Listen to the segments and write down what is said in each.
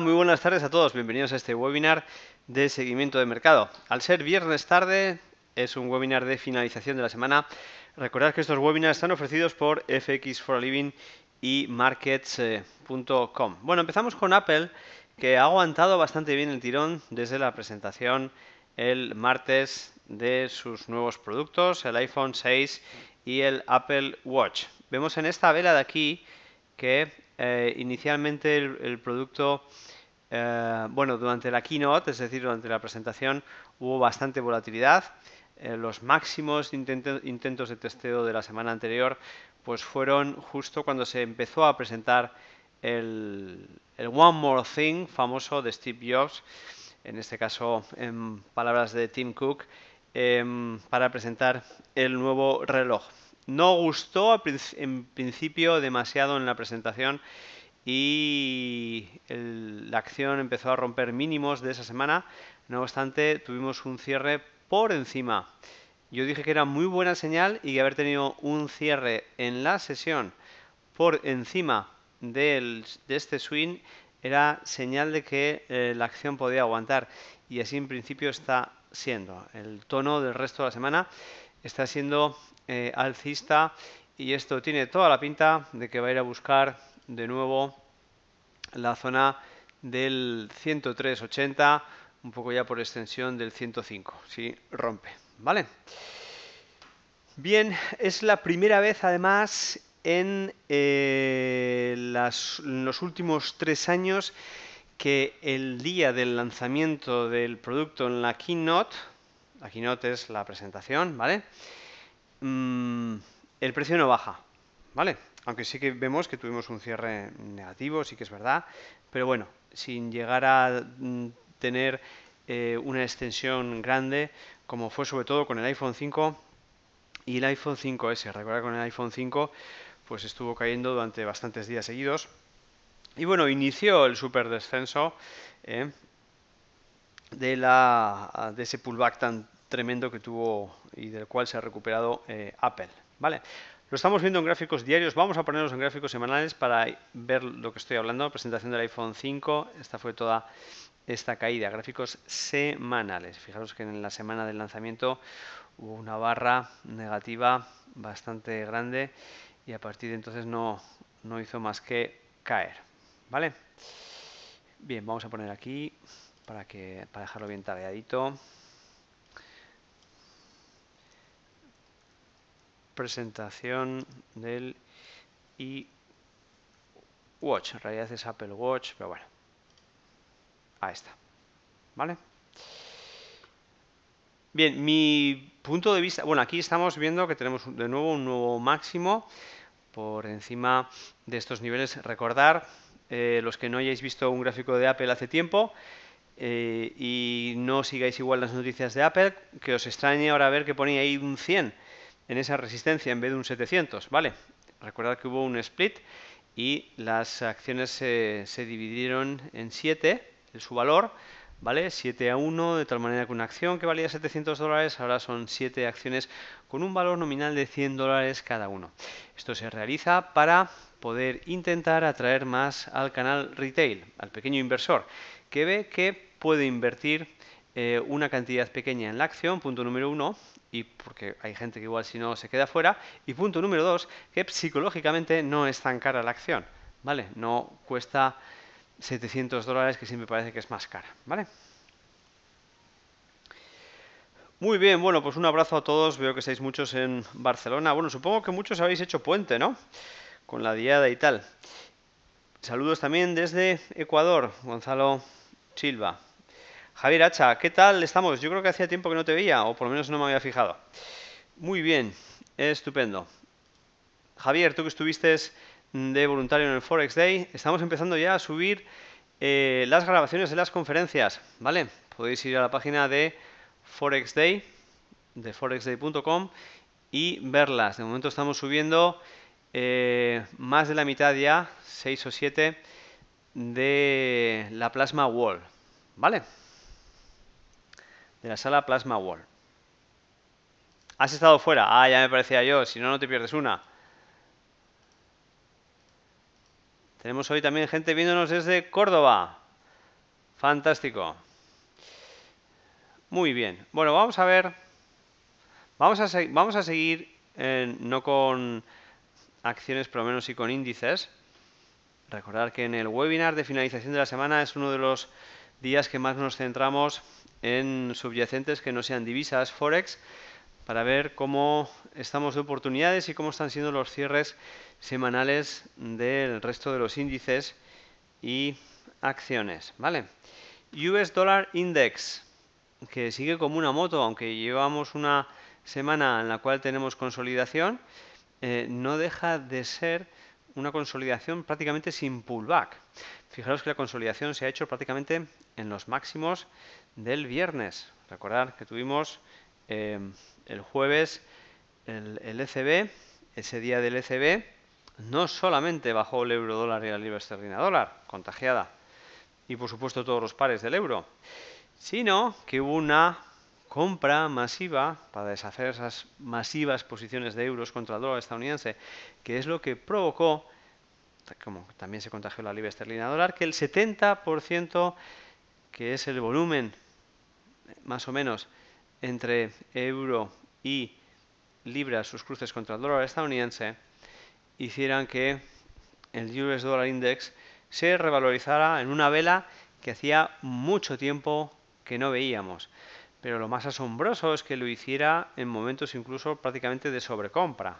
muy buenas tardes a todos. Bienvenidos a este webinar de seguimiento de mercado. Al ser viernes tarde, es un webinar de finalización de la semana. Recordad que estos webinars están ofrecidos por FX for Living y markets.com. Eh, bueno, empezamos con Apple, que ha aguantado bastante bien el tirón desde la presentación el martes de sus nuevos productos, el iPhone 6 y el Apple Watch. Vemos en esta vela de aquí que eh, inicialmente el, producto, eh, bueno, durante la keynote, es decir, durante la presentación, hubo bastante volatilidad. Eh, los máximos intentos de testeo de la semana anterior pues fueron justo cuando se empezó a presentar el One More Thing famoso de Steve Jobs, en este caso en palabras de Tim Cook, em, para presentar el nuevo reloj. No gustó en principio demasiado en la presentación y la acción empezó a romper mínimos de esa semana. No obstante, tuvimos un cierre por encima. Yo dije que era muy buena señal y que haber tenido un cierre en la sesión por encima de este swing era señal de que eh, la acción podía aguantar y así en principio está siendo. El tono del resto de la semana está siendo eh, alcista y esto tiene toda la pinta de que va a ir a buscar de nuevo la zona del 103.80, un poco ya por extensión del 105, si rompe, ¿vale? Bien, es la primera vez además en, eh, en los últimos tres años que el día del lanzamiento del producto en la Keynote, la Keynote es la presentación, ¿vale? Mm, el precio no baja, ¿vale? Aunque sí que vemos que tuvimos un cierre negativo, sí que es verdad, pero bueno, sin llegar a mm, tener eh, una extensión grande, como fue sobre todo con el iPhone 5 y el iPhone 5S. Recordar con el iPhone 5 pues estuvo cayendo durante bastantes días seguidos. Y bueno, inició el super descenso eh, de, la, de ese pullback tan tremendo que tuvo y del cual se ha recuperado eh, Apple. ¿vale? Lo estamos viendo en gráficos diarios, vamos a ponerlos en gráficos semanales para ver lo que estoy hablando, presentación del iPhone 5, esta fue toda esta caída, gráficos semanales. Fijaros que en la semana del lanzamiento hubo una barra negativa bastante grande y a partir de entonces no, hizo más que caer. ¿Vale? Bien, vamos a poner aquí para, que, para dejarlo bien tareadito. presentación del watch En realidad es Apple Watch, pero bueno. Ahí está. ¿Vale? Bien, mi punto de vista, bueno, aquí estamos viendo que tenemos de nuevo un nuevo máximo por encima de estos niveles. Recordar, eh, los que no hayáis visto un gráfico de Apple hace tiempo, eh, y no sigáis igual las noticias de Apple, que os extrañe ahora ver que ponía ahí un 100 en esa resistencia en vez de un 700, ¿vale? Recordad que hubo un split y las acciones se, dividieron en 7, su valor, ¿vale? 7 a 1, de tal manera que una acción que valía 700 dólares ahora son 7 acciones con un valor nominal de 100 dólares cada uno. Esto se realiza para poder intentar atraer más al canal retail, al pequeño inversor, que ve que puede invertir eh, una cantidad pequeña en la acción, punto número uno, y porque hay gente que igual si no se queda fuera. Y punto número dos, que psicológicamente no es tan cara la acción, ¿vale? No cuesta 700 dólares que siempre parece que es más cara, ¿vale? Muy bien, bueno, pues un abrazo a todos. Veo que estáis muchos en Barcelona. Bueno, supongo que muchos habéis hecho puente, ¿no? Con la diada y tal. Saludos también desde Ecuador, Gonzalo Silva. Javier Hacha, ¿qué tal estamos? Yo creo que hacía tiempo que no te veía, o por lo menos no me había fijado. Muy bien, estupendo. Javier, tú que estuviste de voluntario en el Forex Day, estamos empezando ya a subir eh, las grabaciones de las conferencias, ¿vale? Podéis ir a la página de Forex Day, de forexday.com y verlas. De momento estamos subiendo eh, más de la mitad ya, 6 o 7, de la Plasma Wall, ¿vale? de la sala Plasma Wall. ¿Has estado fuera? Ah, ya me parecía yo. Si no, no te pierdes una. Tenemos hoy también gente viéndonos desde Córdoba. Fantástico. Muy bien. Bueno, vamos a ver. Vamos a, vamos a seguir eh, no con acciones, pero menos, y con índices. Recordar que en el webinar de finalización de la semana es uno de los días que más nos centramos en subyacentes que no sean divisas, forex, para ver cómo estamos de oportunidades y cómo están siendo los cierres semanales del resto de los índices y acciones. ¿vale? US Dollar Index, que sigue como una moto, aunque llevamos una semana en la cual tenemos consolidación, eh, no deja de ser una consolidación prácticamente sin pullback. Fijaros que la consolidación se ha hecho prácticamente en los máximos del viernes. Recordar que tuvimos em, el jueves el, el, ECB, ese día del ECB, no solamente bajó el euro dólar y la libra esterlina dólar, contagiada, y por supuesto todos los pares del euro, sino que hubo una compra masiva para deshacer esas masivas posiciones de euros contra el dólar estadounidense, que es lo que provocó como también se contagió la libra esterlina dólar, que el 70%, que es el volumen eh, más o menos entre euro y libra, sus cruces contra el dólar estadounidense, hicieran que el US Dollar Index se revalorizara en una vela que hacía mucho tiempo que no veíamos. Pero lo más asombroso es que lo hiciera en momentos incluso prácticamente de sobrecompra,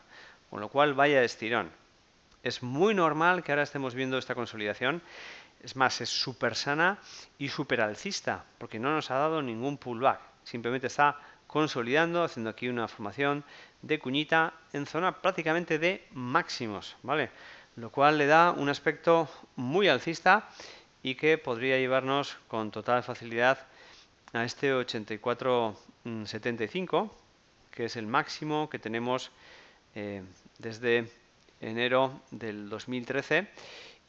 con lo cual vaya estirón. Es muy normal que ahora estemos viendo esta consolidación. Es más, es súper sana y súper alcista, porque no nos ha dado ningún pullback. Simplemente está consolidando, haciendo aquí una formación de cuñita en zona prácticamente de máximos, ¿vale? Lo cual le da un aspecto muy alcista y que podría llevarnos con total facilidad a este 84.75, que es el máximo que tenemos eh, desde enero del 2013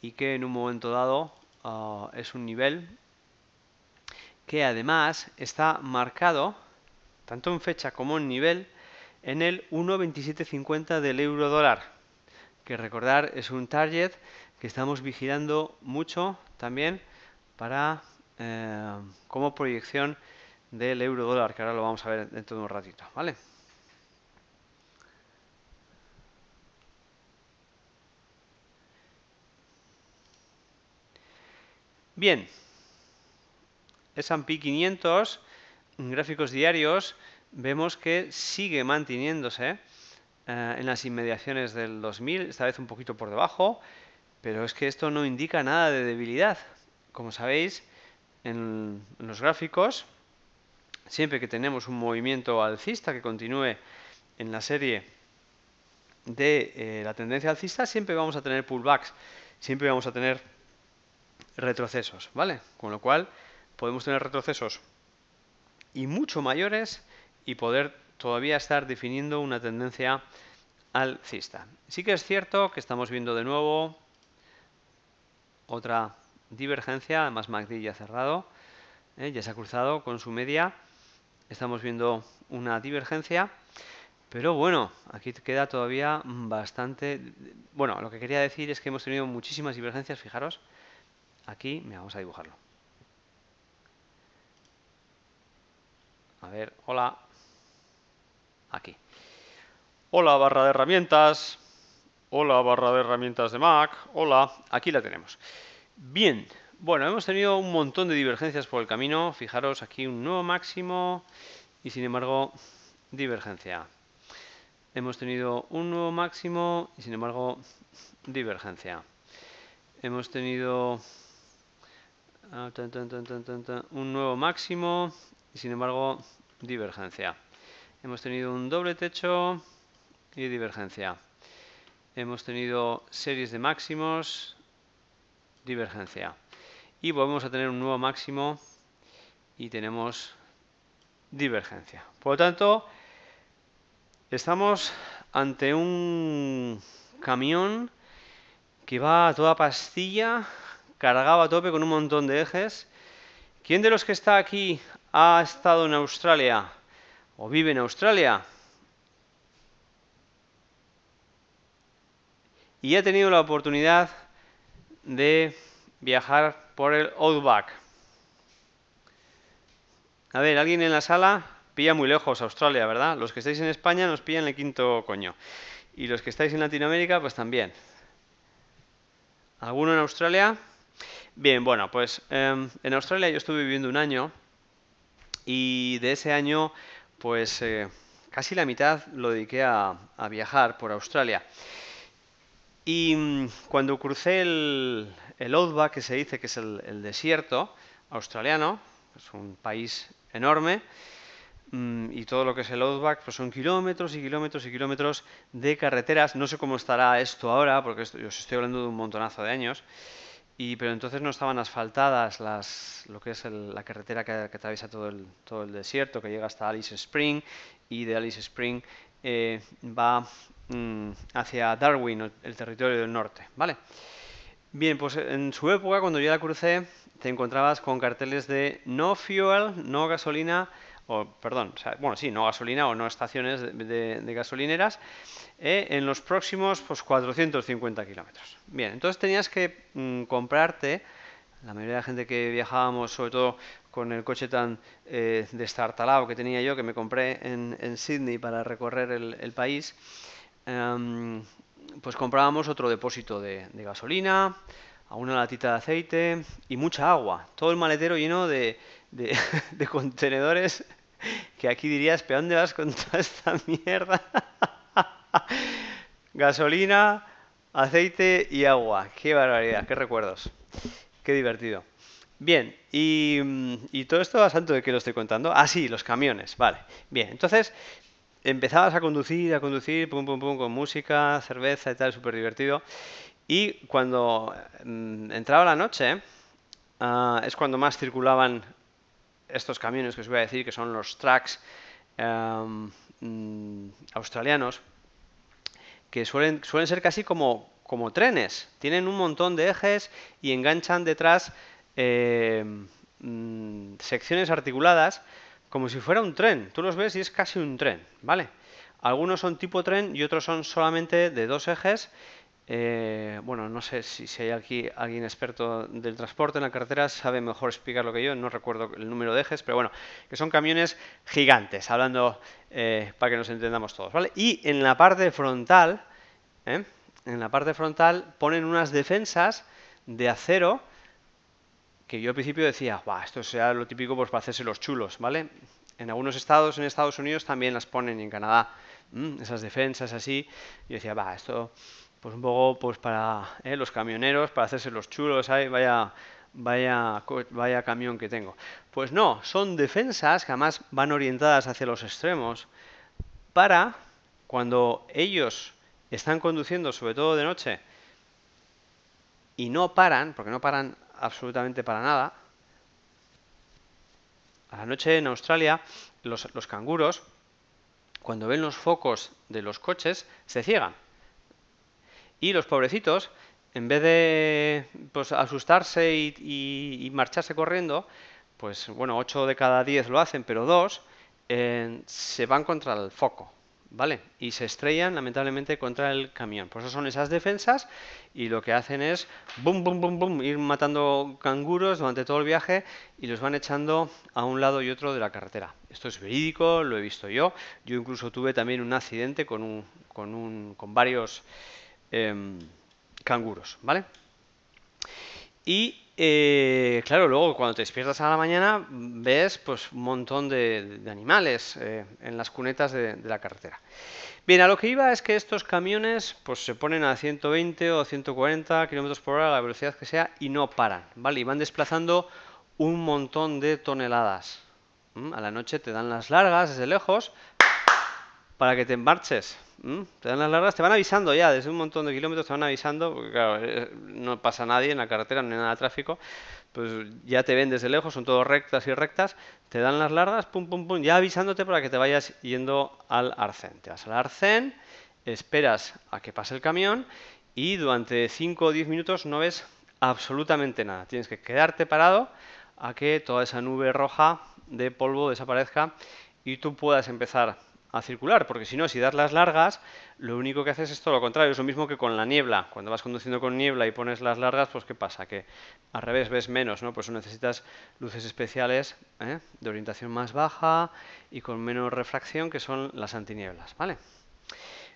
y que en un momento dado ah, es un nivel que además está marcado, tanto en fecha como en nivel, en el 1.2750 del euro dólar, que recordar es un target que estamos vigilando mucho también para eh, como proyección del euro dólar, que ahora lo vamos a ver dentro de un ratito, ¿vale? Bien, SP 500, en gráficos diarios, vemos que sigue manteniéndose eh, en las inmediaciones del 2000, esta vez un poquito por debajo, pero es que esto no indica nada de debilidad. Como sabéis, en, los gráficos, siempre que tenemos un movimiento alcista que continúe en la serie de eh, la tendencia alcista, siempre vamos a tener pullbacks, siempre vamos a tener retrocesos, ¿vale? Con lo cual podemos tener retrocesos y mucho mayores y poder todavía estar definiendo una tendencia alcista. Sí que es cierto que estamos viendo de nuevo otra divergencia, además MACD ya ha cerrado, ¿eh? ya se ha cruzado con su media, estamos viendo una divergencia, pero bueno, aquí queda todavía bastante... Bueno, lo que quería decir es que hemos tenido muchísimas divergencias, fijaros, Aquí, me vamos a dibujarlo. A ver, hola. Aquí. Hola, barra de herramientas. Hola, barra de herramientas de Mac. Hola, aquí la tenemos. Bien, bueno, hemos tenido un montón de divergencias por el camino. Fijaros, aquí un nuevo máximo y sin embargo, divergencia. Hemos tenido un nuevo máximo y sin embargo, divergencia. Hemos tenido Ah, un nuevo máximo y sin embargo divergencia. Hemos tenido un doble techo y divergencia. Hemos tenido series de máximos, divergencia. Y volvemos a tener un nuevo máximo y tenemos divergencia. Por lo tanto, estamos ante un camión que va a toda pastilla cargaba a tope con un montón de ejes. ¿Quién de los que está aquí ha estado en Australia o vive en Australia? Y ha tenido la oportunidad de viajar por el Outback. A ver, ¿alguien en la sala? Pilla muy lejos Australia, ¿verdad? Los que estáis en España nos pillan el quinto coño. Y los que estáis en Latinoamérica, pues también. ¿Alguno en Australia? Bien, bueno, pues em, en Australia yo estuve viviendo un año y de ese año, pues eh, casi la mitad lo dediqué a, viajar por Australia. Y mm, cuando crucé el, Outback, que se dice que es el, desierto australiano, es un país enorme, mm, y todo lo que es el Outback, pues son kilómetros y kilómetros y kilómetros de carreteras. No sé cómo estará esto ahora, porque yo os estoy hablando de un montonazo de años. Y, pero entonces no estaban asfaltadas las, lo que es la carretera que, atraviesa todo el, todo el desierto, que llega hasta Alice Spring y de Alice Spring eh, va mm, hacia Darwin, el, territorio del norte. ¿vale? Bien, pues en su época, cuando yo la crucé, te encontrabas con carteles de no fuel, no gasolina, perdón, bueno, sí, no gasolina o no estaciones de, gasolineras, eh, en los próximos pues, 450 kilómetros. Bien, entonces tenías que mm, comprarte, la mayoría de la gente que viajábamos, sobre todo con el coche tan eh, destartalado que tenía yo, que me compré en, Sydney para recorrer el, país, em, pues comprábamos otro depósito de gasolina, una latita de aceite y mucha agua. Todo el maletero lleno de, contenedores que aquí dirías, ¿pero dónde vas con toda esta mierda? Gasolina, aceite y agua. Qué barbaridad, qué recuerdos. Qué divertido. Bien, y, todo esto a santo de que lo estoy contando. Ah, sí, los camiones, vale. Bien, entonces empezabas a conducir, a conducir, pum, pum, pum, con música, cerveza y tal, súper divertido. Y cuando mm, entraba la noche, ah, es cuando más circulaban estos camiones que os voy a decir, que son los tracks em, mm, australianos, que suelen, suelen ser casi como, como trenes. Tienen un montón de ejes y enganchan detrás em, mm, secciones articuladas como si fuera un tren. Tú los ves y es casi un tren, ¿vale? Algunos son tipo tren y otros son solamente de dos ejes eh, bueno, no sé si, hay aquí alguien experto del transporte en la carretera, sabe mejor explicarlo que yo, no recuerdo el número de ejes, pero bueno, que son camiones gigantes, hablando eh, para que nos entendamos todos, ¿vale? Y en la parte frontal, ¿eh? en la parte frontal ponen unas defensas de acero que yo al principio decía, Buah, esto sea lo típico pues, para hacerse los chulos, ¿vale? En algunos estados, en Estados Unidos también las ponen en Canadá, mm, esas defensas así, yo decía, va, esto pues un poco pues para eh, los camioneros, para hacerse los chulos, vaya, vaya, vaya camión que tengo. Pues no, son defensas que además van orientadas hacia los extremos para cuando ellos están conduciendo, sobre todo de noche, y no paran, porque no paran absolutamente para nada, a la noche en Australia los, los canguros, cuando ven los focos de los coches, se ciegan. Y los pobrecitos, en vez de pues, asustarse y, y, marcharse corriendo, pues bueno, 8 de cada 10 lo hacen, pero 2 eh, se van contra el foco. ¿Vale? Y se estrellan lamentablemente contra el camión. Pues eso son esas defensas y lo que hacen es bum, bum, bum, bum, ir matando canguros durante todo el viaje y los van echando a un lado y otro de la carretera. Esto es verídico, lo he visto yo. Yo incluso tuve también un accidente con, un, con, un, con varios Em, canguros, ¿vale? Y eh, claro, luego cuando te despiertas a la mañana ves pues un montón de, animales eh, en las cunetas de, la carretera. Bien, a lo que iba es que estos camiones pues se ponen a 120 o 140 kilómetros por hora la velocidad que sea y no paran, ¿vale? Y van desplazando un montón de toneladas. ¿Mm? A la noche te dan las largas desde lejos para que te embarches. ¿Mm? Te dan las largas, te van avisando ya, desde un montón de kilómetros te van avisando, porque claro, eh, no pasa nadie en la carretera, no hay nada de tráfico, pues ya te ven desde lejos, son todos rectas y rectas, te dan las largas, pum, pum, pum, ya avisándote para que te vayas yendo al arcén. Te vas al arcén, esperas a que pase el camión y durante 5 o 10 minutos no ves absolutamente nada. Tienes que quedarte parado a que toda esa nube roja de polvo desaparezca y tú puedas empezar a circular, porque si no, si das las largas, lo único que haces es todo lo contrario, es lo mismo que con la niebla. Cuando vas conduciendo con niebla y pones las largas, pues ¿qué pasa? Que al revés ves menos, ¿no? Pues necesitas luces especiales ¿eh? de orientación más baja y con menos refracción, que son las antinieblas, ¿vale?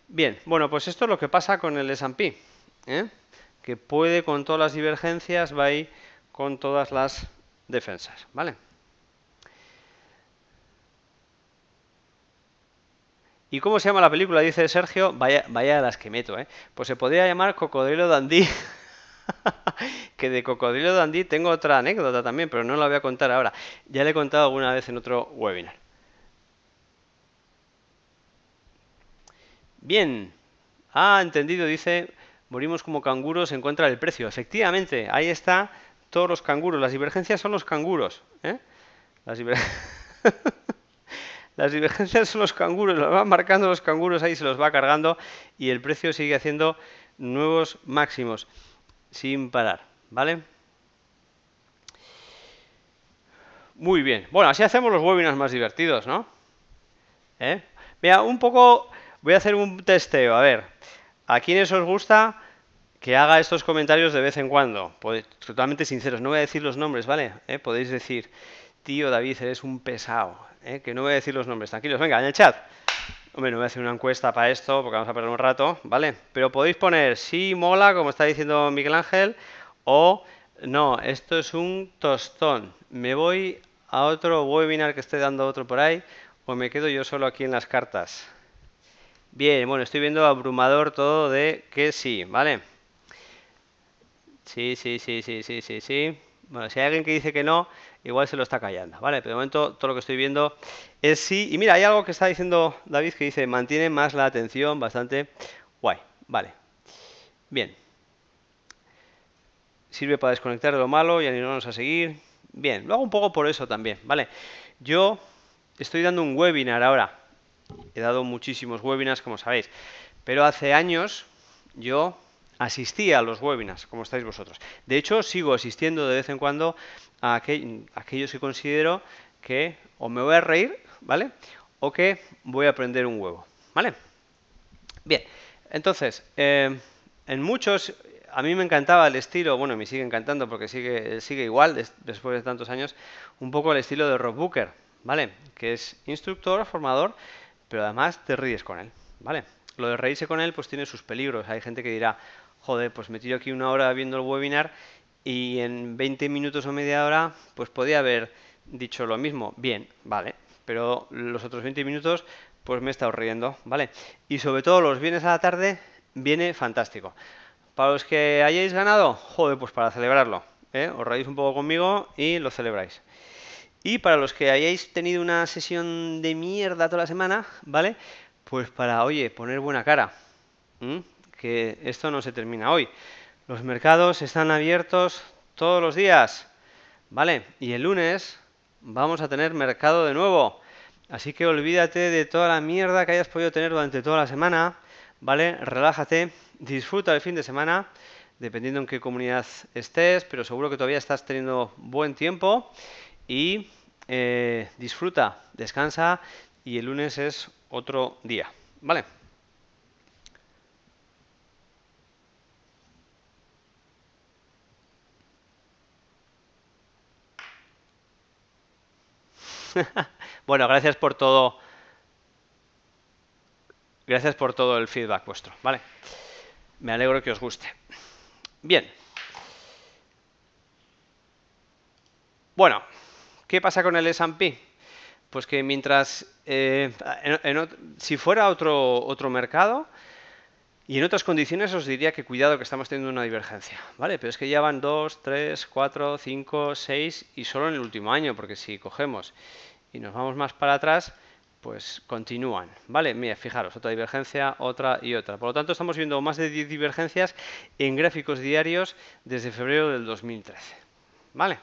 Bien, bueno, pues esto es lo que pasa con el S&P, ¿eh? que puede con todas las divergencias, va ahí con todas las defensas, ¿vale? ¿Y cómo se llama la película? Dice Sergio, vaya, vaya a las que meto, ¿eh? Pues se podría llamar Cocodrilo Dandí. que de Cocodrilo Dandí tengo otra anécdota también, pero no la voy a contar ahora. Ya le he contado alguna vez en otro webinar. Bien. Ah, entendido, dice, morimos como canguros en contra del precio. Efectivamente, ahí está todos los canguros. Las divergencias son los canguros. ¿eh? Las divergencias... las divergencias son los canguros, los van marcando los canguros ahí, se los va cargando y el precio sigue haciendo nuevos máximos sin parar, ¿vale? Muy bien. Bueno, así hacemos los webinars más divertidos, ¿no? ¿Eh? Mira, un poco voy a hacer un testeo, a ver. ¿A quiénes os gusta que haga estos comentarios de vez en cuando? Pues, totalmente sinceros, no voy a decir los nombres, ¿vale? ¿Eh? Podéis decir, Tío, David, eres un pesado. ¿eh? Que no voy a decir los nombres, tranquilos. Venga, en el chat. Hombre, no voy a hacer una encuesta para esto porque vamos a perder un rato, ¿vale? Pero podéis poner sí, mola, como está diciendo Miguel Ángel, o no, esto es un tostón. Me voy a otro webinar que esté dando otro por ahí o me quedo yo solo aquí en las cartas. Bien, bueno, estoy viendo abrumador todo de que sí, ¿vale? Sí, sí, sí, sí, sí, sí, sí. Bueno, si hay alguien que dice que no, igual se lo está callando, ¿vale? Pero de momento todo lo que estoy viendo es sí. Y mira, hay algo que está diciendo David que dice, mantiene más la atención, bastante guay, ¿vale? Bien. Sirve para desconectar de lo malo y animarnos a seguir. Bien, lo hago un poco por eso también, ¿vale? Yo estoy dando un webinar ahora. He dado muchísimos webinars, como sabéis. Pero hace años yo asistía a los webinars, como estáis vosotros. De hecho, sigo asistiendo de vez en cuando a, aquellos que considero que o me voy a reír, ¿vale? O que voy a aprender un huevo, ¿vale? Bien, entonces, eh, en muchos, a mí me encantaba el estilo, bueno, me sigue encantando porque sigue, sigue igual después de tantos años, un poco el estilo de Rob Booker, ¿vale? Que es instructor, formador, pero además te ríes con él, ¿vale? Lo de reírse con él pues tiene sus peligros. Hay gente que dirá, joder, pues me tiro aquí una hora viendo el webinar y en 20 minutos o media hora, pues podía haber dicho lo mismo. Bien, vale, pero los otros 20 minutos, pues me he estado riendo, ¿vale? Y sobre todo los viernes a la tarde, viene fantástico. Para los que hayáis ganado, joder, pues para celebrarlo. ¿eh? Os reís un poco conmigo y lo celebráis. Y para los que hayáis tenido una sesión de mierda toda la semana, ¿vale? Pues para, oye, poner buena cara que esto no se termina hoy. Los mercados están abiertos todos los días, ¿vale? Y el lunes vamos a tener mercado de nuevo. Así que olvídate de toda la mierda que hayas podido tener durante toda la semana, ¿vale? Relájate, disfruta el fin de semana, dependiendo en qué comunidad estés, pero seguro que todavía estás teniendo buen tiempo y eh, disfruta, descansa y el lunes es otro día, ¿vale? bueno, gracias por todo. Gracias por todo el feedback vuestro, ¿vale? Me alegro que os guste. Bien. Bueno, ¿qué pasa con el S&P? Pues que mientras, eh, si fuera otro, otro mercado, y en otras condiciones os diría que cuidado que estamos teniendo una divergencia, ¿vale? Pero es que ya van 2, 3, 4, 5, 6 y solo en el último año, porque si cogemos y nos vamos más para atrás, pues continúan, ¿vale? Mira, fijaros, otra divergencia, otra y otra. Por lo tanto, estamos viendo más de 10 divergencias en gráficos diarios desde febrero del 2013, ¿vale?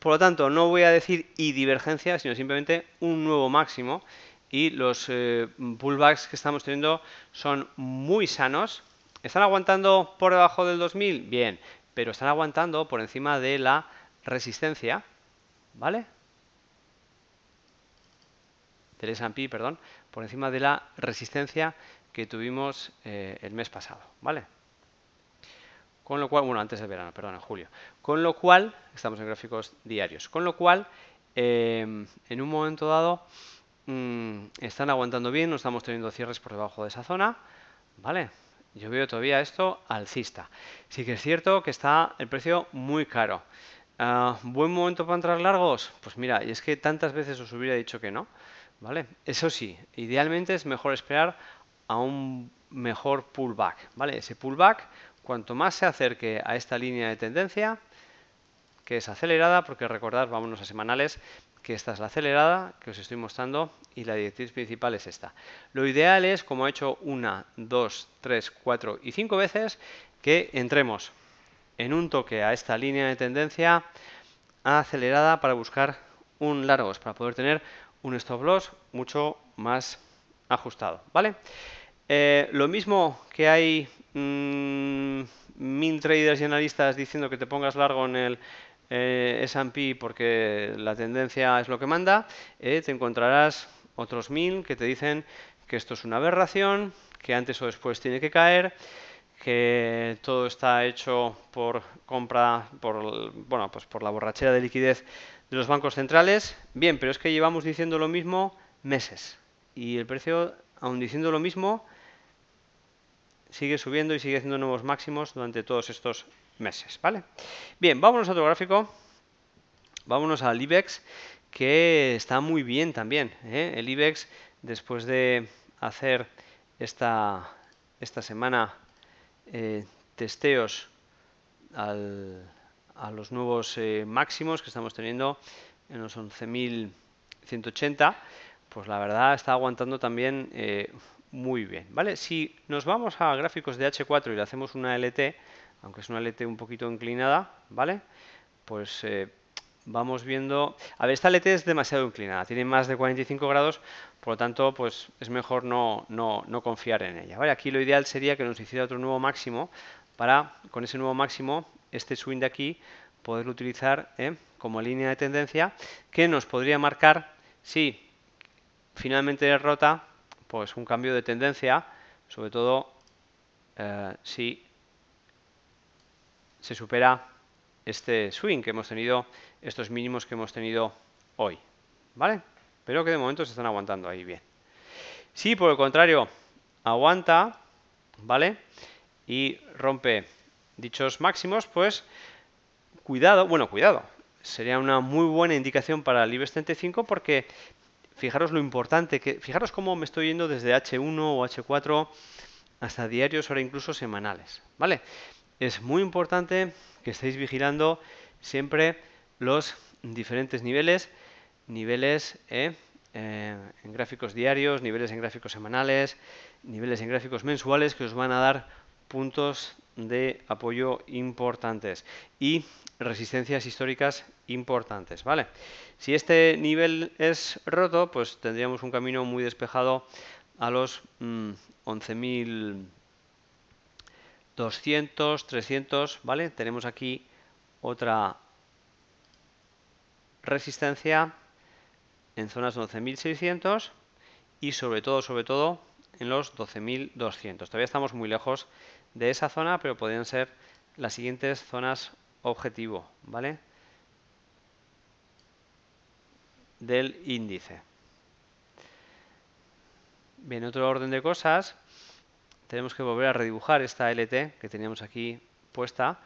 Por lo tanto, no voy a decir y divergencia, sino simplemente un nuevo máximo y los pullbacks eh, que estamos teniendo son muy sanos. ¿Están aguantando por debajo del 2000? Bien, pero están aguantando por encima de la resistencia, ¿vale? Del S&P, perdón, por encima de la resistencia que tuvimos eh, el mes pasado, ¿vale? Con lo cual, bueno, antes del verano, perdón, en julio. Con lo cual, estamos en gráficos diarios, con lo cual, eh, en un momento dado, Mm, están aguantando bien, no estamos teniendo cierres por debajo de esa zona, ¿vale? Yo veo todavía esto alcista. Sí que es cierto que está el precio muy caro. Ah, ¿Buen momento para entrar largos? Pues mira, y es que tantas veces os hubiera dicho que no, ¿vale? Eso sí, idealmente es mejor esperar a un mejor pullback, ¿vale? Ese pullback, cuanto más se acerque a esta línea de tendencia, que es acelerada, porque recordad, vámonos a semanales, que esta es la acelerada que os estoy mostrando y la directriz principal es esta. Lo ideal es, como ha hecho una, dos, tres, cuatro y cinco veces, que entremos en un toque a esta línea de tendencia acelerada para buscar un largos, para poder tener un stop loss mucho más ajustado. ¿vale? Eh, lo mismo que hay mm, min traders y analistas diciendo que te pongas largo en el es eh, ampi porque la tendencia es lo que manda, eh, te encontrarás otros mil que te dicen que esto es una aberración, que antes o después tiene que caer, que todo está hecho por compra, por, bueno, pues por la borrachera de liquidez de los bancos centrales. Bien, pero es que llevamos diciendo lo mismo meses y el precio, aún diciendo lo mismo, sigue subiendo y sigue haciendo nuevos máximos durante todos estos meses, ¿vale? Bien, vámonos a otro gráfico. Vámonos al IBEX, que está muy bien también. ¿eh? El IBEX, después de hacer esta, esta semana eh, testeos a los nuevos eh, máximos que estamos teniendo en los 11.180, pues la verdad está aguantando también muy bien. ¿vale? Si nos vamos a gráficos de H4 y le hacemos una LT, aunque es una LT un poquito inclinada, ¿vale? pues eh, vamos viendo... A ver, esta LT es demasiado inclinada, tiene más de 45 grados, por lo tanto pues es mejor no, no, no confiar en ella. ¿vale? Aquí lo ideal sería que nos hiciera otro nuevo máximo para, con ese nuevo máximo, este swing de aquí, poder utilizar ¿eh? como línea de tendencia que nos podría marcar si finalmente rota pues un cambio de tendencia, sobre todo eh, si se supera este swing que hemos tenido, estos mínimos que hemos tenido hoy. ¿Vale? Pero que de momento se están aguantando ahí bien. Si por el contrario aguanta, ¿vale? Y rompe dichos máximos, pues cuidado, bueno, cuidado. Sería una muy buena indicación para el IBEX 35 porque Fijaros lo importante que. Fijaros cómo me estoy yendo desde H1 o H4 hasta diarios, ahora incluso semanales. ¿Vale? Es muy importante que estéis vigilando siempre los diferentes niveles, niveles ¿eh? Eh, en gráficos diarios, niveles en gráficos semanales, niveles en gráficos mensuales que os van a dar puntos de apoyo importantes y resistencias históricas importantes, ¿vale? Si este nivel es roto, pues tendríamos un camino muy despejado a los 11.200, mm, 300, ¿vale? Tenemos aquí otra resistencia en zonas 11.600 y sobre todo, sobre todo, en los 12.200. Todavía estamos muy lejos de esa zona, pero podrían ser las siguientes zonas objetivo, ¿vale? Del índice. Bien, otro orden de cosas, tenemos que volver a redibujar esta LT que teníamos aquí puesta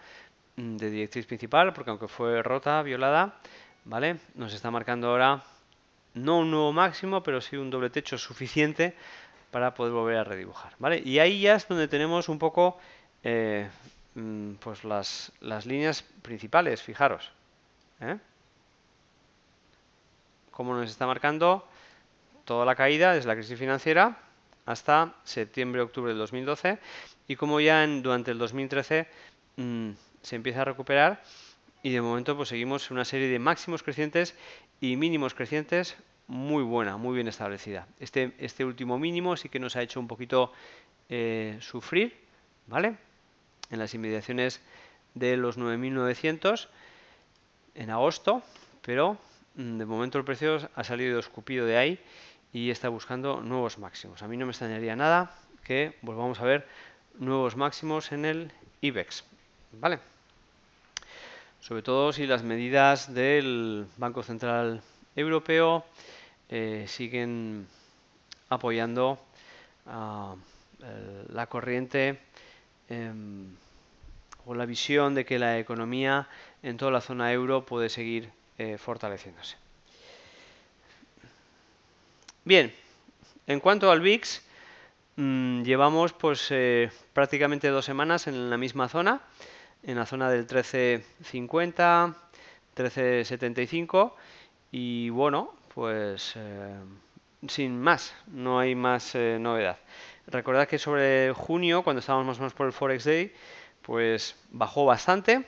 mm, de directriz principal, porque aunque fue rota, violada, ¿vale? Nos está marcando ahora no un nuevo máximo, pero sí un doble techo suficiente para poder volver a redibujar. ¿vale? Y ahí ya es donde tenemos un poco eh, mm, pues las, líneas principales, fijaros. ¿eh? ¿Cómo Como nos está marcando toda la caída desde la crisis financiera hasta septiembre-octubre del 2012 y como ya durante el 2013 mm, se empieza a recuperar y de momento pues seguimos una serie de máximos crecientes y mínimos crecientes muy buena, muy bien establecida. Este, este último mínimo sí que nos ha hecho un poquito eh, sufrir, ¿vale? En las inmediaciones de los 9.900 en agosto, pero mm, de momento el precio ha salido escupido de ahí y está buscando nuevos máximos. A mí no me extrañaría nada que volvamos a ver nuevos máximos en el IBEX, ¿vale? Sobre todo si las medidas del Banco Central Europeo eh, siguen apoyando ah, la corriente em, o la visión de que la economía en toda la zona euro puede seguir eh, fortaleciéndose. Bien, en cuanto al VIX, mm, llevamos pues eh, prácticamente dos semanas en la misma zona, en la zona del 1350, 1375, y bueno, pues eh, sin más, no hay más eh, novedad. Recordad que sobre junio, cuando estábamos más o menos por el Forex Day, pues bajó bastante,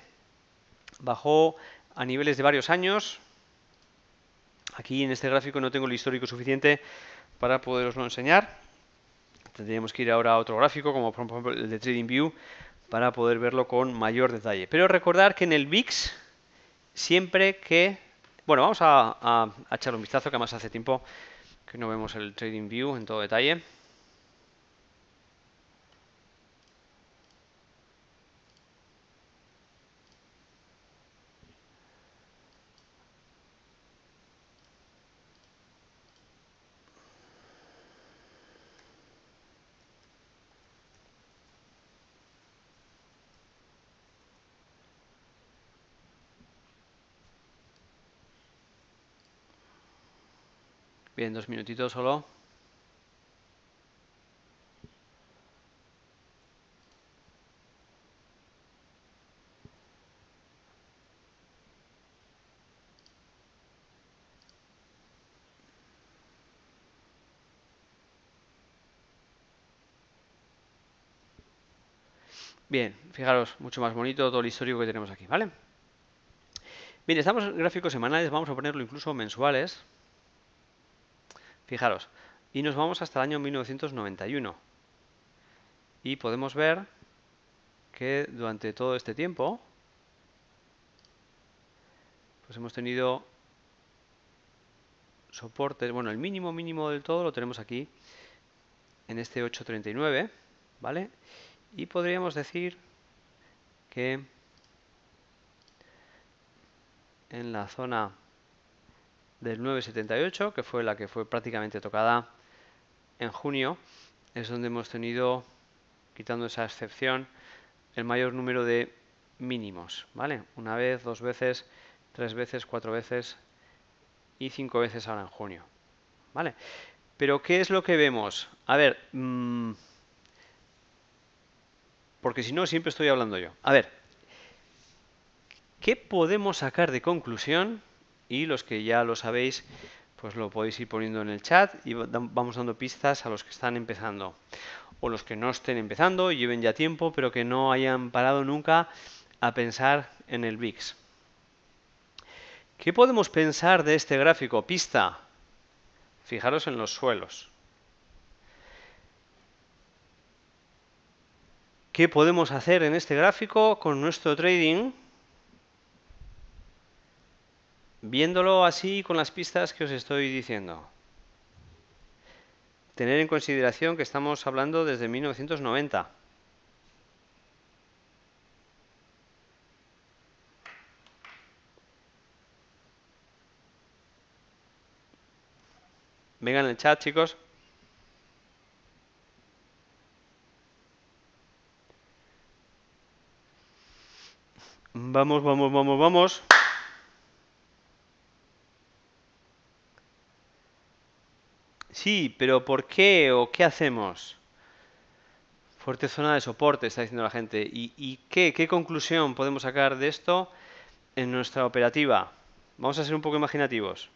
bajó a niveles de varios años. Aquí en este gráfico no tengo el histórico suficiente para poderoslo enseñar. Tendríamos que ir ahora a otro gráfico, como por ejemplo el de TradingView, para poder verlo con mayor detalle. Pero recordar que en el VIX, siempre que bueno, vamos a, a, echar un vistazo, que además hace tiempo que no vemos el Trading View en todo detalle. en dos minutitos solo. Bien, fijaros, mucho más bonito todo el histórico que tenemos aquí, ¿vale? Bien, estamos en gráficos semanales, vamos a ponerlo incluso mensuales. Fijaros, y nos vamos hasta el año 1991. Y podemos ver que durante todo este tiempo pues hemos tenido soportes, bueno, el mínimo mínimo del todo lo tenemos aquí en este 839, ¿vale? Y podríamos decir que en la zona del 978, que fue la que fue prácticamente tocada en junio, es donde hemos tenido, quitando esa excepción, el mayor número de mínimos, ¿vale? Una vez, dos veces, tres veces, cuatro veces y cinco veces ahora en junio, ¿vale? Pero ¿qué es lo que vemos? A ver, mm, porque si no siempre estoy hablando yo. A ver, ¿qué podemos sacar de conclusión y los que ya lo sabéis, pues lo podéis ir poniendo en el chat y vamos dando pistas a los que están empezando o los que no estén empezando, lleven ya tiempo, pero que no hayan parado nunca a pensar en el VIX. ¿Qué podemos pensar de este gráfico? Pista. Fijaros en los suelos. ¿Qué podemos hacer en este gráfico con nuestro trading? Viéndolo así con las pistas que os estoy diciendo, tener en consideración que estamos hablando desde 1990. Vengan en el chat, chicos. Vamos, vamos, vamos, vamos. Sí, pero ¿por qué o qué hacemos? Fuerte zona de soporte, está diciendo la gente. ¿Y, qué conclusión podemos sacar de esto en nuestra operativa? Vamos a ser un poco imaginativos.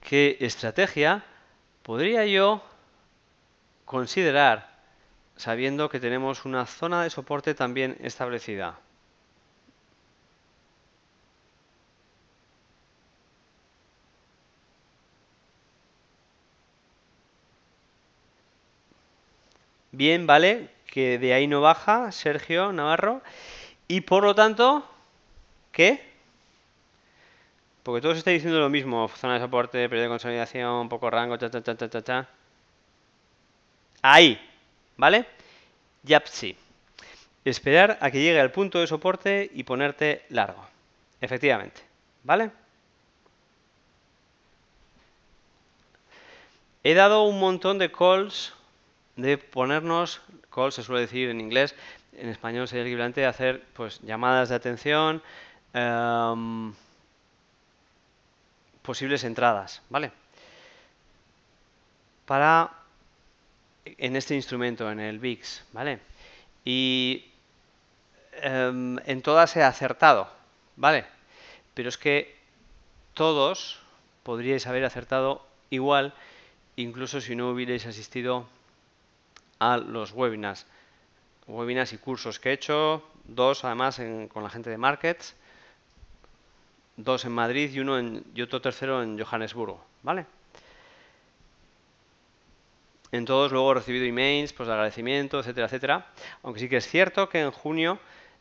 ¿Qué estrategia podría yo considerar sabiendo que tenemos una zona de soporte también establecida? Bien, ¿vale? Que de ahí no baja Sergio Navarro. Y por lo tanto, ¿qué? Porque todos está diciendo lo mismo. Zona de soporte, periodo de consolidación, poco rango, cha, cha, cha, cha, cha. Ahí, ¿vale? Yapsi. Esperar a que llegue al punto de soporte y ponerte largo. Efectivamente, ¿vale? He dado un montón de calls de ponernos, call se suele decir en inglés, en español sería equivalente de hacer pues, llamadas de atención, em, posibles entradas, ¿vale? Para, en este instrumento, en el VIX, ¿vale? Y em, en todas he acertado, ¿vale? Pero es que todos podríais haber acertado igual, incluso si no hubierais asistido a los webinars. Webinars y cursos que he hecho, dos además con la gente de Markets, dos en Madrid y uno en, otro tercero en Johannesburgo, ¿vale? En todos luego he recibido emails pues, de agradecimiento, etcétera, etcétera. Aunque sí que es cierto que en junio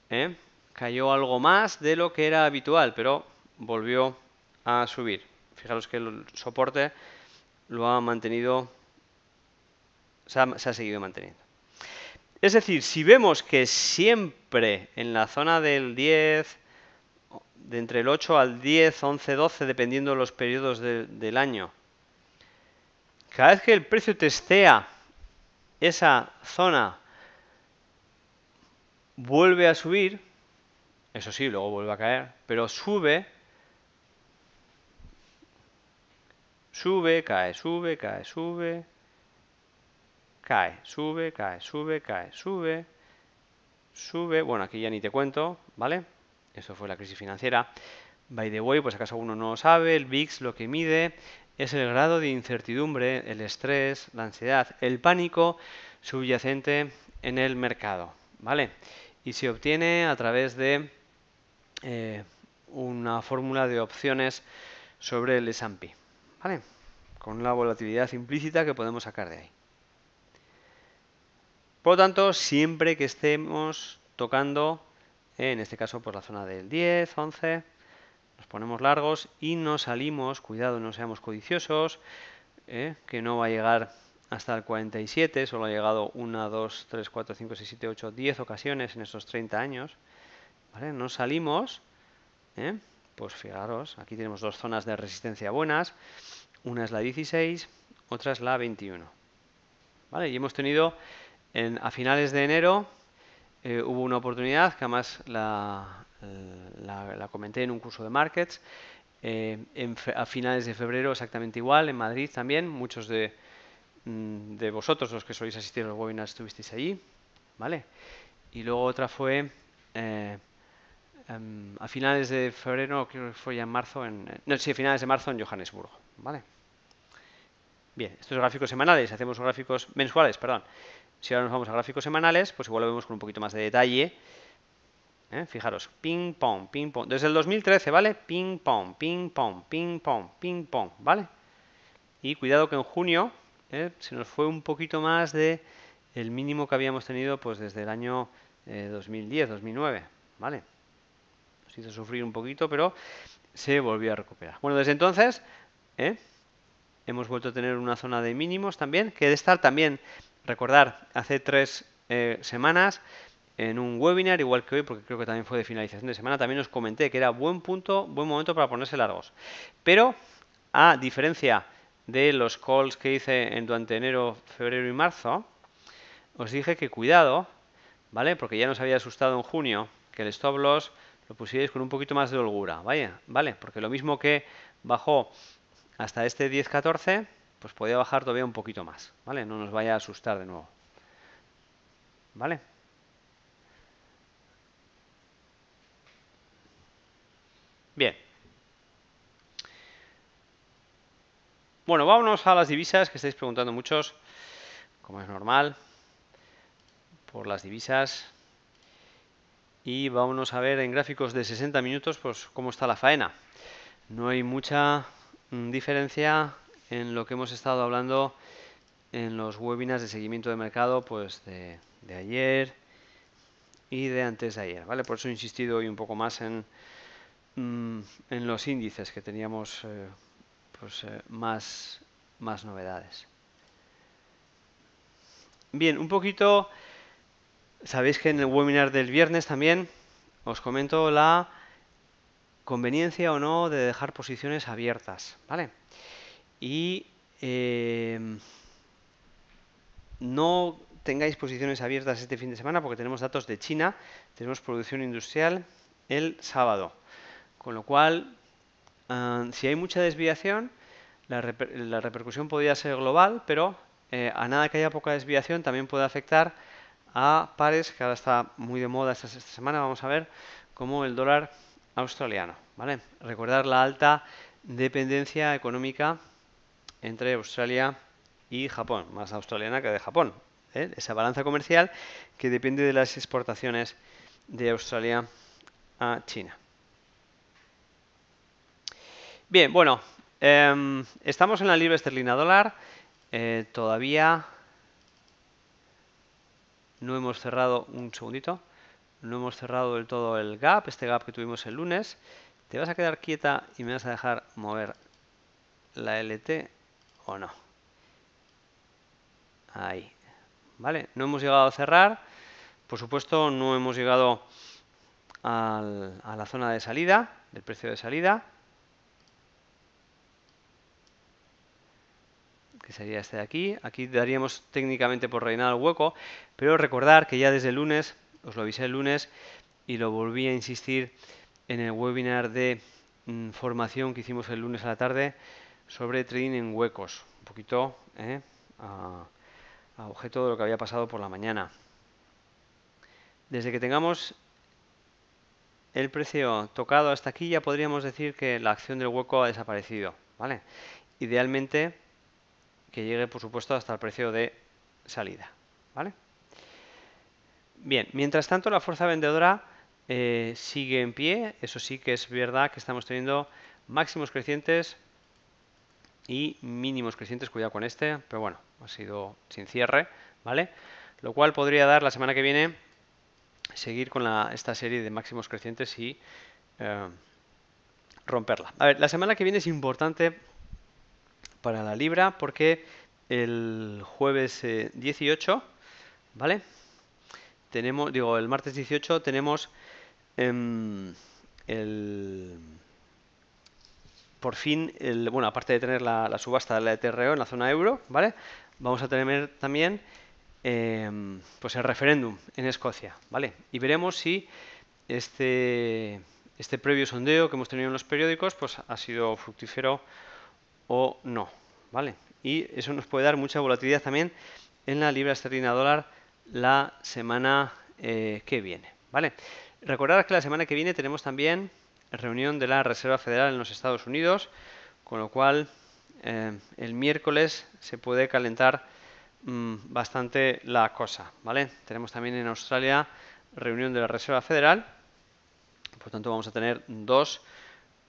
¿eh? cayó algo más de lo que era habitual, pero volvió a subir. Fijaros que el soporte lo ha mantenido se ha, seguido manteniendo. Es decir, si vemos que siempre en la zona del 10, de entre el 8 al 10, 11, 12, dependiendo de los periodos del año, cada vez que el precio testea esa zona, vuelve a subir, eso sí, luego vuelve a caer, pero sube, sube, cae, sube, cae, sube, cae, sube, cae, sube, cae, sube, sube. Bueno, aquí ya ni te cuento, ¿vale? Eso fue la crisis financiera. By the way, pues acaso uno no lo sabe, el VIX lo que mide es el grado de incertidumbre, el estrés, la ansiedad, el pánico subyacente en el mercado, ¿vale? Y se obtiene a través de eh, una fórmula de opciones sobre el S&P, ¿vale? Con la volatilidad implícita que podemos sacar de ahí. Por lo tanto, siempre que estemos tocando, en este caso, por la zona del 10, 11, nos ponemos largos y nos salimos, cuidado, no seamos codiciosos, ¿eh? que no va a llegar hasta el 47, solo ha llegado 1, 2, 3, 4, 5, 6, 7, 8, 10 ocasiones en estos 30 años. ¿vale? Nos salimos, ¿eh? pues fijaros, aquí tenemos dos zonas de resistencia buenas, una es la 16, otra es la 21. ¿vale? Y hemos tenido a finales de enero eh, hubo una oportunidad que además eh, la, comenté en un curso de markets. Eh, a finales de febrero exactamente igual, en Madrid también. Muchos de, mm, vosotros, los que sois asistir a los webinars, estuvisteis allí. ¿vale? Y luego otra fue em, a finales de febrero, creo que fue ya en marzo, en, no, sí, a finales de marzo en Johannesburgo. ¿vale? Bien, estos gráficos semanales, hacemos gráficos mensuales, perdón. Si ahora nos vamos a gráficos semanales, pues igual lo vemos con un poquito más de detalle. ¿eh? Fijaros, ping pong, ping pong. Desde el 2013, ¿vale? Ping pong, ping pong, ping pong, ping pong, ¿vale? Y cuidado que en junio ¿eh? se nos fue un poquito más de el mínimo que habíamos tenido pues desde el año 2010, eh, 2009, ¿vale? Nos hizo sufrir un poquito, pero se volvió a recuperar. Bueno, desde entonces hemos vuelto a tener una zona de mínimos también, que de estar también Recordar, hace tres eh, semanas en un webinar, igual que hoy, porque creo que también fue de finalización de semana, también os comenté que era buen punto, buen momento para ponerse largos. Pero, a diferencia de los calls que hice en, durante enero, febrero y marzo, os dije que cuidado, ¿vale? Porque ya nos había asustado en junio que el stop loss lo pusierais con un poquito más de holgura, ¿vale? ¿vale? Porque lo mismo que bajó hasta este 10-14, pues podría bajar todavía un poquito más, ¿vale? No nos vaya a asustar de nuevo. ¿Vale? Bien. Bueno, vámonos a las divisas que estáis preguntando muchos, como es normal, por las divisas. Y vámonos a ver en gráficos de 60 minutos, pues cómo está la faena. No hay mucha mm, diferencia en lo que hemos estado hablando en los webinars de seguimiento de mercado pues de, ayer y de antes de ayer. ¿vale? Por eso he insistido hoy un poco más en, mm, los índices que teníamos eh, pues, eh, más, más novedades. Bien, un poquito, sabéis que en el webinar del viernes también os comento la conveniencia o no de dejar posiciones abiertas, ¿vale? y em, no tengáis posiciones abiertas este fin de semana porque tenemos datos de China, tenemos producción industrial el sábado. Con lo cual, ah, si hay mucha desviación, la, repercusión podría ser global, pero eh, a nada que haya poca desviación también puede afectar a pares, que ahora está muy de moda esta, semana, vamos a ver, como el dólar australiano. ¿vale? Recordar la alta dependencia económica entre Australia y Japón, más australiana que de Japón. ¿eh? Esa balanza comercial que depende de las exportaciones de Australia a China. Bien, bueno, em, estamos en la libra esterlina dólar. Eh, todavía no hemos cerrado, un segundito, no hemos cerrado del todo el gap, este gap que tuvimos el lunes. Te vas a quedar quieta y me vas a dejar mover la LT o no. Ahí. ¿Vale? No hemos llegado a cerrar. Por supuesto, no hemos llegado a la zona de salida, del precio de salida. que sería este de aquí. Aquí daríamos técnicamente por rellenar el hueco, pero recordar que ya desde el lunes, os lo avisé el lunes y lo volví a insistir en el webinar de mm, formación que hicimos el lunes a la tarde, sobre trading en huecos, un poquito ¿eh? a, objeto de lo que había pasado por la mañana. Desde que tengamos el precio tocado hasta aquí ya podríamos decir que la acción del hueco ha desaparecido, ¿vale? Idealmente que llegue por supuesto hasta el precio de salida, ¿vale? Bien, mientras tanto la fuerza vendedora eh, sigue en pie, eso sí que es verdad que estamos teniendo máximos crecientes y mínimos crecientes, cuidado con este, pero bueno, ha sido sin cierre, ¿vale? Lo cual podría dar la semana que viene seguir con esta serie de máximos crecientes y eh, romperla. A ver, la semana que viene es importante para la libra porque el jueves 18, eh, ¿vale? Tenemos, digo, el martes 18 tenemos em, el por fin, bueno, aparte de tener la, subasta de la e en la zona euro, ¿vale? Vamos a tener también em, pues el referéndum en Escocia, ¿vale? Y veremos si este, este previo sondeo que hemos tenido en los periódicos pues ha sido fructífero o no, ¿vale? Y eso nos puede dar mucha volatilidad también en la libra esterlina dólar la semana eh, que viene, ¿vale? que la semana que viene tenemos también reunión de la Reserva Federal en los Estados Unidos, con lo cual eh, el miércoles se puede calentar mm, bastante la cosa, ¿vale? Tenemos también en Australia reunión de la Reserva Federal, por tanto vamos a tener dos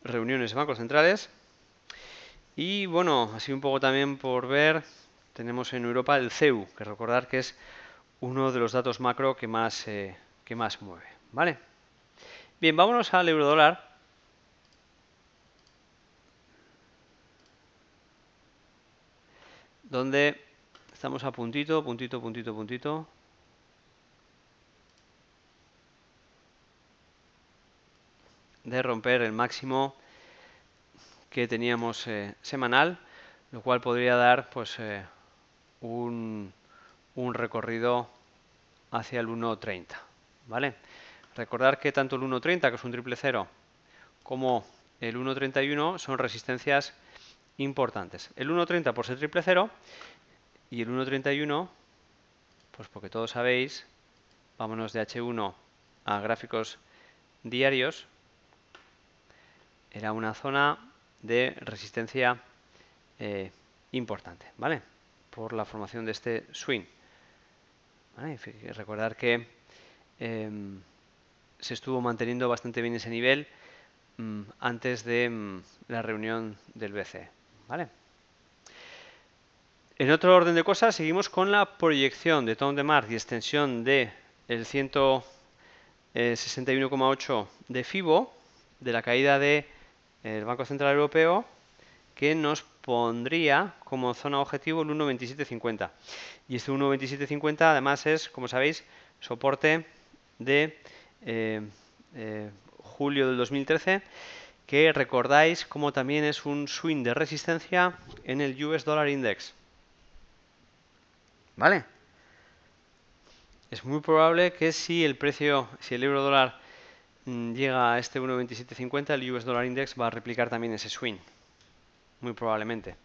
reuniones de bancos centrales. Y bueno, así un poco también por ver, tenemos en Europa el CEU, que recordar que es uno de los datos macro que más, eh, que más mueve, ¿vale? Bien, vámonos al eurodólar. donde estamos a puntito, puntito, puntito, puntito. de romper el máximo que teníamos eh, semanal, lo cual podría dar pues eh, un, un, recorrido hacia el 1.30. ¿vale? Recordar que tanto el 1.30, que es un triple cero, como el 1.31 son resistencias importantes. El 1.30 por ser triple cero y el 1.31, pues porque todos sabéis, vámonos de H1 a gráficos diarios, era una zona de resistencia eh, importante, ¿vale? Por la formación de este swing. recordar que em, se estuvo manteniendo bastante bien ese nivel mm, antes de mm, la reunión del BCE. En otro orden de cosas, seguimos con la proyección de Tom de mar y extensión de el 161,8 eh, de FIBO de la caída del eh, Banco Central Europeo que nos pondría como zona objetivo el 1.2750. Y este 1.2750 además es, como sabéis, soporte de eh, julio del 2013 que recordáis como también es un swing de resistencia en el US Dollar Index. ¿Vale? Es muy probable que si el precio, si el euro dólar mm, llega a este 1.2750, el US Dollar Index va a replicar también ese swing. Muy probablemente.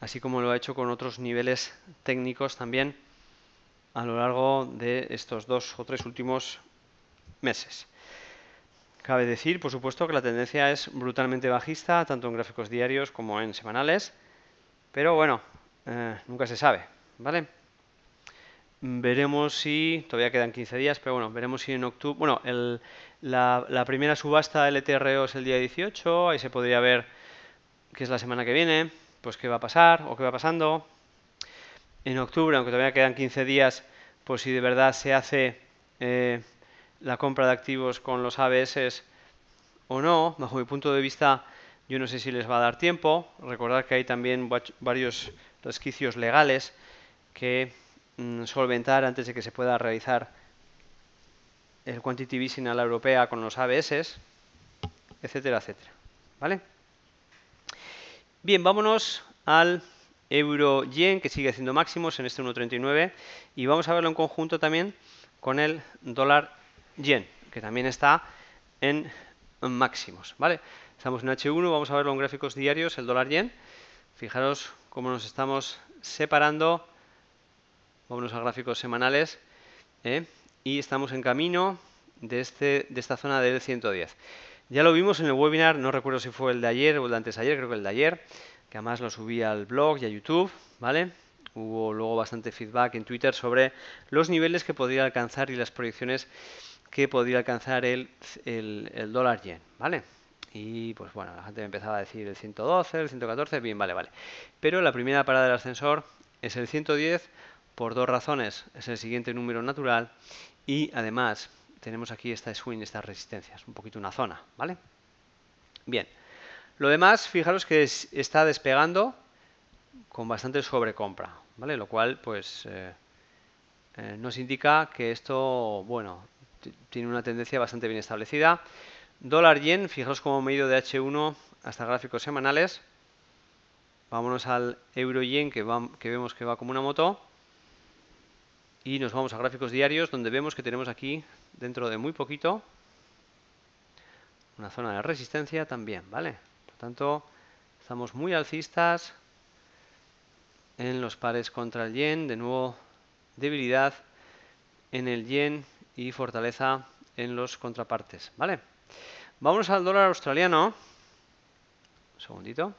Así como lo ha hecho con otros niveles técnicos también a lo largo de estos dos o tres últimos meses. Cabe decir, por supuesto, que la tendencia es brutalmente bajista, tanto en gráficos diarios como en semanales, pero bueno, eh, nunca se sabe, ¿vale? Veremos si, todavía quedan 15 días, pero bueno, veremos si en octubre, bueno, la, primera subasta del ETRO es el día 18, ahí se podría ver qué es la semana que viene, pues qué va a pasar o qué va pasando. En octubre, aunque todavía quedan 15 días, pues si de verdad se hace... Eh, la compra de activos con los ABS o no. Bajo mi punto de vista, yo no sé si les va a dar tiempo. Recordar que hay también varios resquicios legales que mm, solventar antes de que se pueda realizar el quantitative easing a la europea con los ABS, etcétera, etcétera. ¿Vale? Bien, vámonos al euro yen que sigue haciendo máximos en este 1.39 y vamos a verlo en conjunto también con el dólar yen, que también está en máximos. ¿vale? Estamos en H1, vamos a verlo en gráficos diarios, el dólar yen. Fijaros cómo nos estamos separando. Vámonos a gráficos semanales. ¿eh? Y estamos en camino de, este, de esta zona del 110. Ya lo vimos en el webinar, no recuerdo si fue el de ayer o el de antes ayer, creo que el de ayer, que además lo subí al blog y a YouTube, ¿vale? Hubo luego bastante feedback en Twitter sobre los niveles que podría alcanzar y las proyecciones que podría alcanzar el, dólar yen, ¿vale? Y pues bueno, la gente me empezaba a decir el 112, el 114, bien, vale, vale. Pero la primera parada del ascensor es el 110 por dos razones. Es el siguiente número natural y además tenemos aquí esta swing, estas resistencias, un poquito una zona, ¿vale? Bien, lo demás, fijaros que está despegando con bastante sobrecompra, ¿vale? Lo cual, pues, eh, eh, nos indica que esto, bueno, tiene una tendencia bastante bien establecida. Dólar yen, fijaos cómo me he de H1 hasta gráficos semanales. Vámonos al euro yen que, que vemos que va como una moto. Y nos vamos a gráficos diarios donde vemos que tenemos aquí dentro de muy poquito una zona de resistencia también, ¿vale? Por tanto, estamos muy alcistas en los pares contra el yen, de nuevo debilidad en el yen y fortaleza en los contrapartes. ¿vale? vamos al dólar australiano. Un segundito.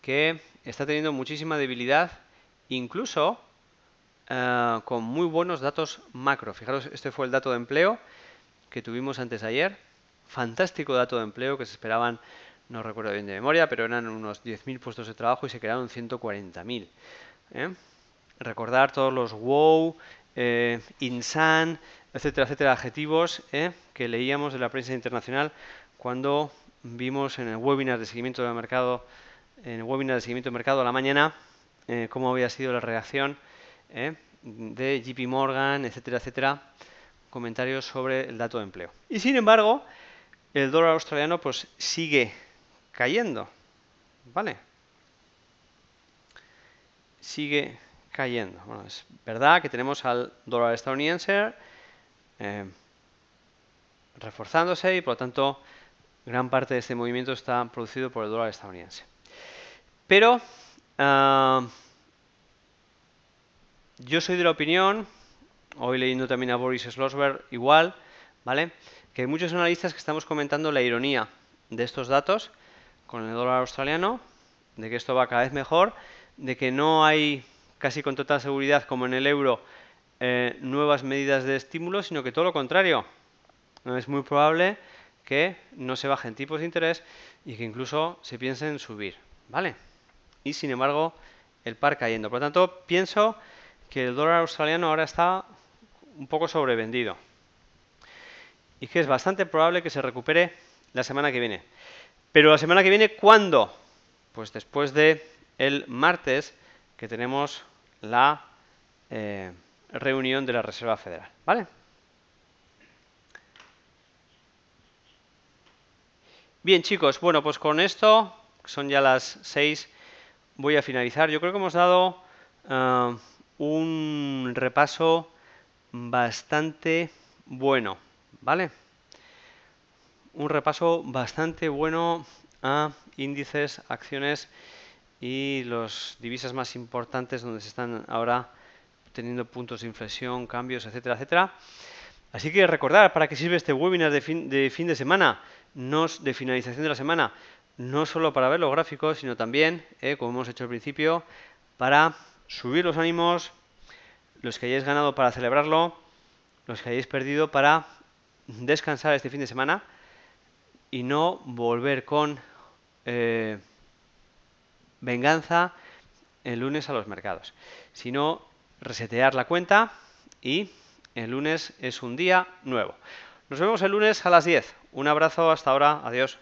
Que está teniendo muchísima debilidad, incluso eh, con muy buenos datos macro. Fijaros, este fue el dato de empleo que tuvimos antes ayer. Fantástico dato de empleo que se esperaban, no recuerdo bien de memoria, pero eran unos 10.000 puestos de trabajo y se crearon 140.000. ¿eh? recordar todos los wow, eh, insan, etcétera, etcétera, adjetivos eh, que leíamos de la prensa internacional cuando vimos en el webinar de seguimiento de mercado, en el webinar de seguimiento de mercado a la mañana, eh, cómo había sido la reacción eh, de JP Morgan, etcétera, etcétera, comentarios sobre el dato de empleo. Y sin embargo, el dólar australiano pues sigue cayendo, ¿vale? Sigue cayendo. Bueno, es verdad que tenemos al dólar estadounidense eh, reforzándose y por lo tanto gran parte de este movimiento está producido por el dólar estadounidense. Pero ah, yo soy de la opinión, hoy leyendo también a Boris Slosberg igual, ¿vale? que hay muchos analistas que estamos comentando la ironía de estos datos con el dólar australiano, de que esto va cada vez mejor, de que no hay casi con total seguridad como en el euro eh, nuevas medidas de estímulo, sino que todo lo contrario. Es muy probable que no se bajen tipos de interés y que incluso se piense en subir, ¿vale? Y sin embargo, el par cayendo. Por lo tanto, pienso que el dólar australiano ahora está un poco sobrevendido y que es bastante probable que se recupere la semana que viene. Pero la semana que viene, ¿cuándo? Pues después de el martes que tenemos la eh, reunión de la Reserva Federal. ¿Vale? Bien, chicos, bueno, pues con esto, son ya las seis, voy a finalizar. Yo creo que hemos dado eh, un repaso bastante bueno, ¿vale? Un repaso bastante bueno a índices, acciones y las divisas más importantes donde se están ahora teniendo puntos de inflexión, cambios, etcétera, etcétera. Así que recordar para qué sirve este webinar de fin, de fin de semana, no, de finalización de la semana, no solo para ver los gráficos, sino también, eh, como hemos hecho al principio, para subir los ánimos, los que hayáis ganado para celebrarlo, los que hayáis perdido para descansar este fin de semana y no volver con... Eh, venganza el lunes a los mercados. Si no, resetear la cuenta y el lunes es un día nuevo. Nos vemos el lunes a las 10. Un abrazo, hasta ahora, adiós.